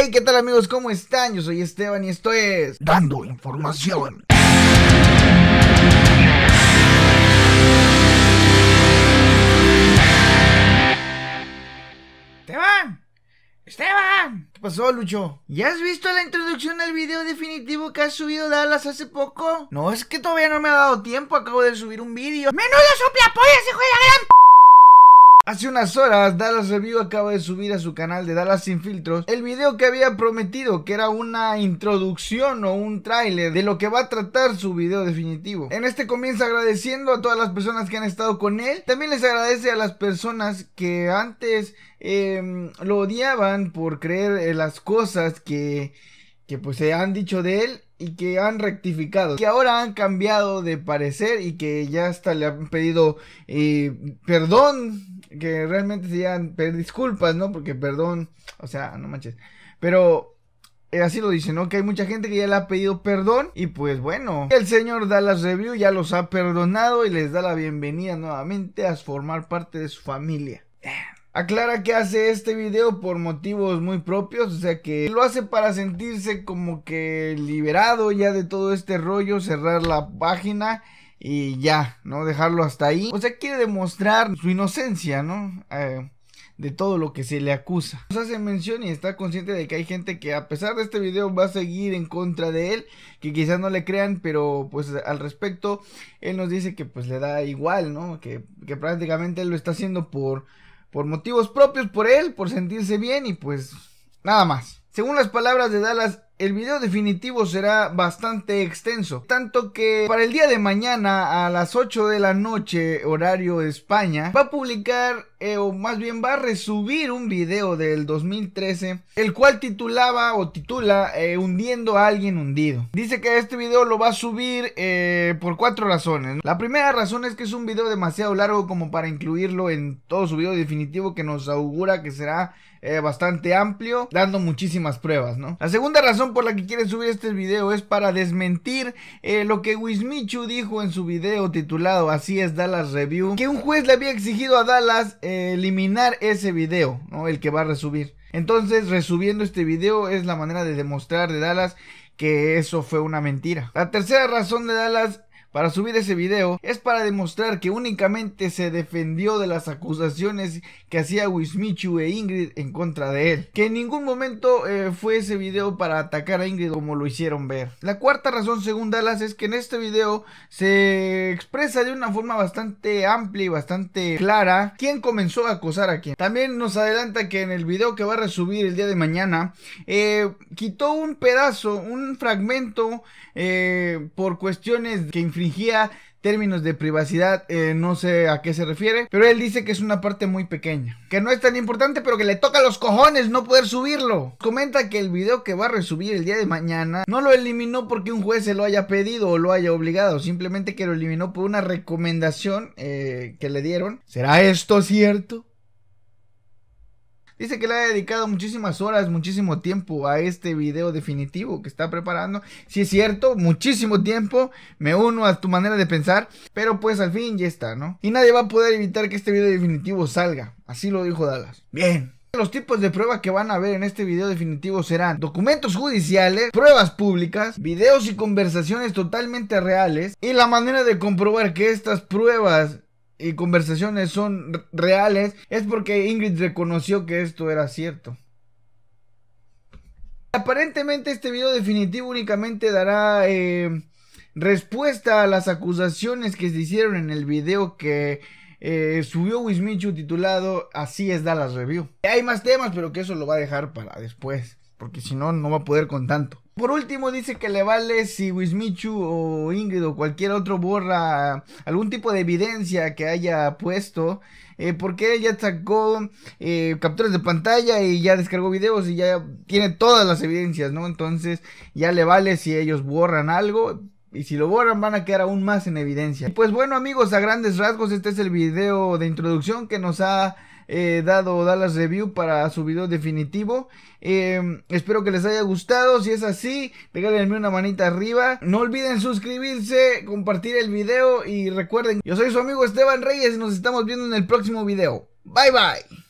Hey, ¿qué tal amigos? ¿Cómo están? Yo soy Esteban y esto es Dando Información. Esteban, Esteban, ¿qué pasó, Lucho? ¿Ya has visto la introducción al video definitivo que has subido Dallas hace poco? No, es que todavía no me ha dado tiempo, acabo de subir un vídeo. ¡Menudo soplapollas, hijo de la gran Hace unas horas, Dallas Review acaba de subir a su canal de Dallas Sin Filtros el video que había prometido, que era una introducción o un tráiler de lo que va a tratar su video definitivo. En este comienza agradeciendo a todas las personas que han estado con él. También les agradece a las personas que antes em, lo odiaban por creer las cosas que que pues se han dicho de él y que han rectificado, que ahora han cambiado de parecer y que ya hasta le han pedido eh, perdón, que realmente se llaman disculpas, ¿no? Porque perdón, o sea, no manches, pero eh, así lo dicen, ¿no? Que hay mucha gente que ya le ha pedido perdón y pues bueno, el señor Dallas Review ya los ha perdonado y les da la bienvenida nuevamente a formar parte de su familia. Eh, Aclara que hace este video por motivos muy propios, o sea que lo hace para sentirse como que liberado ya de todo este rollo, cerrar la página y ya, ¿no? Dejarlo hasta ahí. O sea, quiere demostrar su inocencia, ¿no? Eh, de todo lo que se le acusa. Nos hace mención y está consciente de que hay gente que a pesar de este video va a seguir en contra de él, que quizás no le crean, pero pues al respecto, él nos dice que pues le da igual, ¿no? Que, que prácticamente él lo está haciendo por por motivos propios por él, por sentirse bien y pues nada más. Según las palabras de Dallas, el video definitivo será bastante extenso, tanto que para el día de mañana a las 8 de la noche horario de España va a publicar eh, o más bien va a resubir un video del 2013, el cual titulaba o titula eh, Hundiendo a alguien hundido. Dice que este video lo va a subir eh, por cuatro razones. La primera razón es que es un video demasiado largo como para incluirlo en todo su video definitivo que nos augura que será bastante amplio, dando muchísimas pruebas, ¿no? La segunda razón por la que quiere subir este video es para desmentir lo que Wismichu dijo en su video titulado Así es Dallas Review, que un juez le había exigido a Dallas eh, eliminar ese video, ¿no? El que va a resubir. Entonces, resubiendo este video es la manera de demostrar de Dallas que eso fue una mentira. La tercera razón de Dallas para subir ese video es para demostrar que únicamente se defendió de las acusaciones que hacía Wismichu e Ingrid en contra de él, que en ningún momento eh, fue ese video para atacar a Ingrid como lo hicieron ver. La cuarta razón según Dallas es que en este video se expresa de una forma bastante amplia y bastante clara quién comenzó a acosar a quién. También nos adelanta que en el video que va a resubir el día de mañana eh, quitó un pedazo, un fragmento eh, por cuestiones que infringía términos de privacidad, eh, no sé a qué se refiere, pero él dice que es una parte muy pequeña, que no es tan importante, pero que le toca los cojones no poder subirlo. Comenta que el video que va a resubir el día de mañana no lo eliminó porque un juez se lo haya pedido o lo haya obligado, simplemente que lo eliminó por una recomendación eh, que le dieron. ¿Será esto cierto? Dice que le ha dedicado muchísimas horas, muchísimo tiempo a este video definitivo que está preparando. Si es cierto, muchísimo tiempo. Me uno a tu manera de pensar. Pero pues al fin ya está, ¿no? Y nadie va a poder evitar que este video definitivo salga. Así lo dijo Dallas. Bien. Los tipos de pruebas que van a ver en este video definitivo serán documentos judiciales, pruebas públicas, videos y conversaciones totalmente reales y la manera de comprobar que estas pruebas y conversaciones son reales, es porque Ingrid reconoció que esto era cierto. Aparentemente este video definitivo únicamente dará eh, respuesta a las acusaciones que se hicieron en el video que eh, subió Wismichu titulado Así es Dallas Review. Hay más temas, pero que eso lo va a dejar para después, porque si no, no va a poder con tanto. Por último, dice que le vale si Wismichu o Ingrid o cualquier otro borra algún tipo de evidencia que haya puesto. Eh, porque ya sacó eh, capturas de pantalla y ya descargó videos y ya tiene todas las evidencias, ¿no? Entonces ya le vale si ellos borran algo. Y si lo borran van a quedar aún más en evidencia. pues bueno amigos, a grandes rasgos este es el video de introducción que nos ha eh, dado Dallas Review para su video definitivo. Em, espero que les haya gustado. Si es así, regálenme una manita arriba. No olviden suscribirse, compartir el video y recuerden, yo soy su amigo Esteban Reyes y nos estamos viendo en el próximo video. Bye bye.